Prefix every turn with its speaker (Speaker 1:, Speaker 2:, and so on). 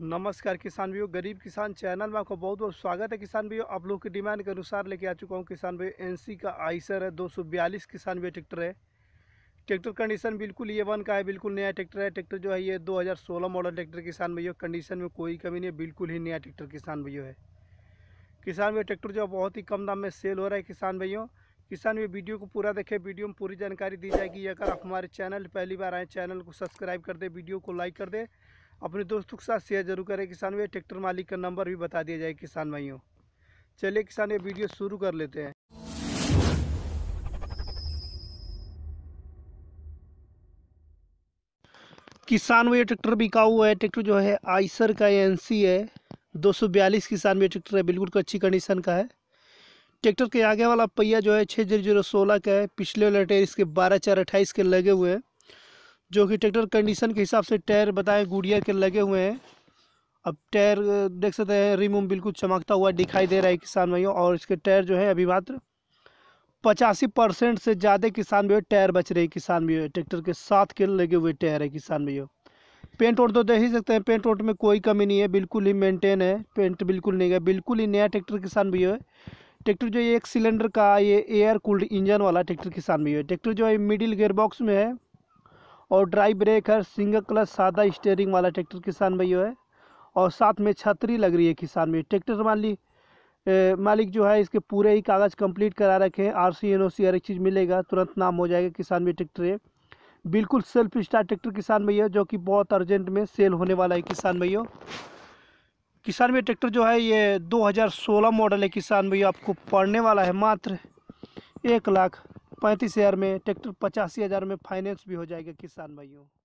Speaker 1: नमस्कार किसान भैया गरीब किसान चैनल में आपका बहुत बहुत स्वागत है किसान भैया आप लोग की डिमांड के अनुसार लेके आ चुका हूँ किसान भैया एनसी का आइसर है दो सौ बयालीस किसान भैया ट्रैक्टर है ट्रैक्टर कंडीशन बिल्कुल ये वन का है बिल्कुल नया ट्रैक्टर है ट्रैक्टर जो है ये 2016 मॉडल ट्रैक्टर किसान भैया कंडीशन में कोई कमी नहीं है बिल्कुल ही नया ट्रैक्टर किसान भैया है किसान भैया ट्रैक्टर जो बहुत ही कम दाम में सेल हो रहा है किसान भैया किसान भैया वीडियो को पूरा देखें वीडियो में पूरी जानकारी दी जाएगी अगर आप हमारे चैनल पहली बार आए चैनल को सब्सक्राइब कर दें वीडियो को लाइक कर दें अपने दोस्तों के साथ शेयर जरूर करें किसान भाई ट्रैक्टर मालिक का नंबर भी बता दिया जाए किसान भाइयों चलिए किसान ये वीडियो शुरू कर लेते हैं किसान में ये ट्रैक्टर बिकाऊ है ट्रैक्टर जो है आइसर का एन सी है दो सौ बयालीस किसान में ट्रैक्टर है बिल्कुल अच्छी कंडीशन का है ट्रैक्टर के आगे वाला पहिया जो है छः जीरो जीरो सोलह का है पिछले वाले टेर इसके बारह चार अट्ठाईस के लगे हुए हैं जो कि ट्रैक्टर कंडीशन के हिसाब से टायर बताएं गुड़िया के लगे हुए हैं अब टायर देख सकते हैं रिमूम बिल्कुल चमकता हुआ दिखाई दे रहा है किसान भाइयों और इसके टायर जो है अभी मात्र पचासी परसेंट से ज़्यादा किसान भैया टायर बच रहे किसान भैया ट्रैक्टर के साथ के लगे हुए टायर है किसान भैया पेंट वोट तो देख ही सकते हैं पेंट वोट में कोई कमी नहीं है बिल्कुल ही मेंटेन है पेंट बिल्कुल नहीं गया बिल्कुल ही नया ट्रैक्टर किसान भैया है ट्रैक्टर जो ये एक सिलेंडर का ये एयर कूल्ड इंजन वाला ट्रैक्टर किसान भैया है ट्रैक्टर जो है मिडिल गेयर बॉक्स में है और ड्राई ब्रेक है सिंगल क्लच सादा स्टेयरिंग वाला ट्रैक्टर किसान भाई है और साथ में छतरी लग रही है किसान भाई ट्रैक्टर मान ली मालिक जो है इसके पूरे ही कागज़ कंप्लीट करा रखे हैं आर सी एन ओ सी हर एक चीज़ मिलेगा तुरंत नाम हो जाएगा किसान भाई ट्रैक्टर है बिल्कुल सेल्फ स्टार्ट ट्रैक्टर किसान भैया जो कि बहुत अर्जेंट में सेल होने वाला है किसान भैया किसान भाई ट्रैक्टर जो है ये 2016 मॉडल है किसान भैया आपको पढ़ने वाला है मात्र एक लाख पैंतीस हज़ार में ट्रैक्टर पचासी हज़ार में फाइनेंस भी हो जाएगा किसान भाइयों